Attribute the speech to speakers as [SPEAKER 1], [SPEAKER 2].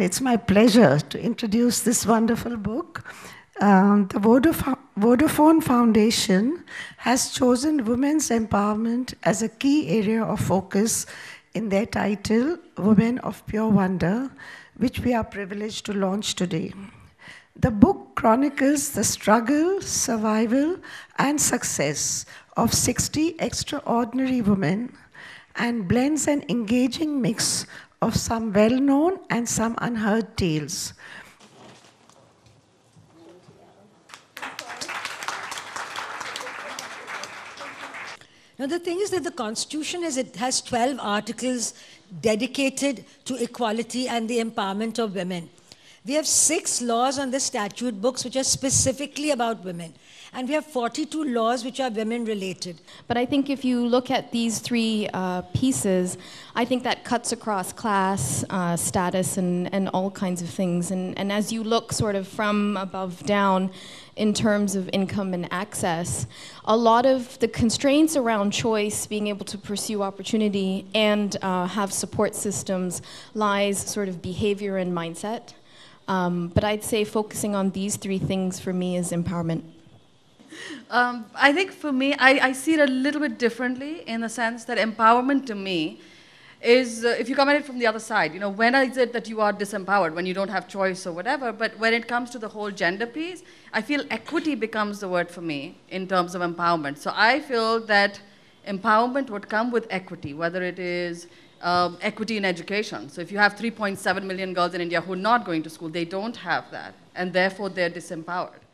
[SPEAKER 1] It's my pleasure to introduce this wonderful book. Um, the Vodaf- Vodafone Foundation has chosen women's empowerment as a key area of focus in their title, Women of Pure Wonder, which we are privileged to launch today. The book chronicles the struggle, survival, and success of 60 extraordinary women and blends an engaging mix of some well known and some unheard tales.
[SPEAKER 2] Now, the thing is that the Constitution is, it has 12 articles dedicated to equality and the empowerment of women. We have six laws on the statute books which are specifically about women. And we have 42 laws which are women related. But I think if you look at these three uh,
[SPEAKER 3] pieces, I think that cuts across class, uh, status, and, and all kinds of things. And, and as you look sort of from above down in terms of income and access, a lot of the constraints around choice, being able to pursue opportunity, and uh, have support systems lies sort of behavior and mindset. Um, but I'd say focusing on these three things for me is empowerment. Um, I think for me, I, I, see it a little bit differently in the sense that empowerment
[SPEAKER 4] to me is, uh, if you come at it from the other side, you know, when is it that you are disempowered, when you don't have choice or whatever, but when it comes to the whole gender piece, I feel equity becomes the word for me in terms of empowerment. So I feel that empowerment would come with equity, whether it is um, equity in education. So if you have 3.7 million girls in India who are not going to school, they don't have that, and therefore they're disempowered.